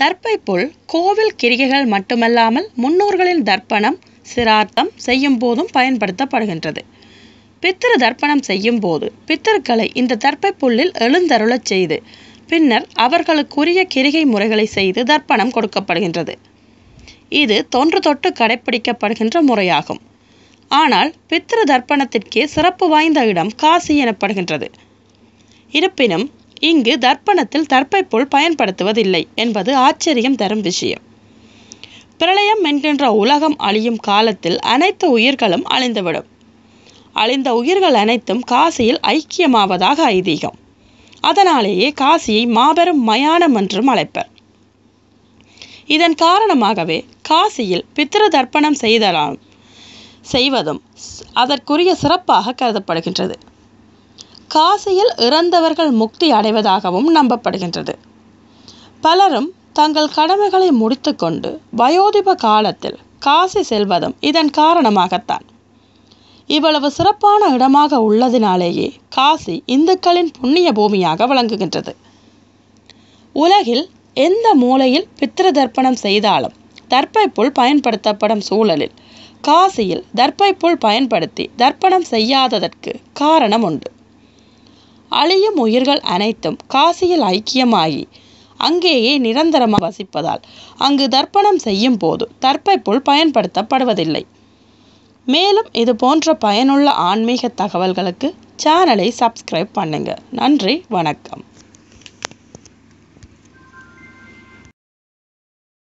தர்ப்பை போல் கோவில் கிரிகைகள் மட்டுமல்லாமல் முன்னோர்களின் தர்ப்பணம் சிரார்த்தம் செய்யும் போதும் பயன்படுத்தப்படுகின்றது பித்திரு தர்ப்பணம் செய்யும் போது பித்தர்களை இந்த தர்ப்பை புல்லில் எழுந்தருளச் செய்து பின்னர் அவர்களுக்குரிய கிரிகை முறைகளை செய்து தர்ப்பணம் கொடுக்கப்படுகின்றது இது தொன்று தொட்டு கடைபிடிக்கப்படுகின்ற முறையாகும் ஆனால் பித்திரு தர்ப்பணத்திற்கே சிறப்பு வாய்ந்த இடம் காசி எனப்படுகின்றது இருப்பினும் இங்கு தர்ப்பணத்தில் தற்பை போல் பயன்படுத்துவதில்லை என்பது ஆச்சரியம் தரும் விஷயம் பிரளயம் என்கின்ற உலகம் அழியும் காலத்தில் அனைத்து உயிர்களும் அழிந்துவிடும் அழிந்த உயிர்கள் அனைத்தும் காசியில் ஐக்கியமாவதாக ஐதீகம் அதனாலேயே காசியை மாபெரும் மயானம் என்றும் அழைப்பர் இதன் காரணமாகவே காசியில் பித்திர தர்ப்பணம் செய்தலாம் செய்வதும் அதற்குரிய சிறப்பாக கருதப்படுகின்றது காசியில் இறந்தவர்கள் முக்தி அடைவதாகவும் நம்பப்படுகின்றது பலரும் தங்கள் கடமைகளை முடித்துக்கொண்டு வயோதிப காலத்தில் காசி செல்வதும் இதன் காரணமாகத்தான் இவ்வளவு சிறப்பான இடமாக உள்ளதினாலேயே காசி இந்துக்களின் புண்ணிய பூமியாக விளங்குகின்றது உலகில் எந்த மூலையில் பித்திரு தர்ப்பணம் செய்தாலும் புல் பயன்படுத்தப்படும் சூழலில் காசியில் புல் பயன்படுத்தி தர்ப்பணம் செய்யாததற்கு காரணம் உண்டு அழியும் உயிர்கள் அனைத்தும் காசியில் ஐக்கியமாகி அங்கேயே நிரந்தரமாக வசிப்பதால் அங்கு தர்ப்பணம் செய்யும் போது தற்பை பயன்படுத்தப்படுவதில்லை மேலும் இது போன்ற பயனுள்ள ஆன்மீக தகவல்களுக்கு சேனலை சப்ஸ்கிரைப் பண்ணுங்கள் நன்றி வணக்கம்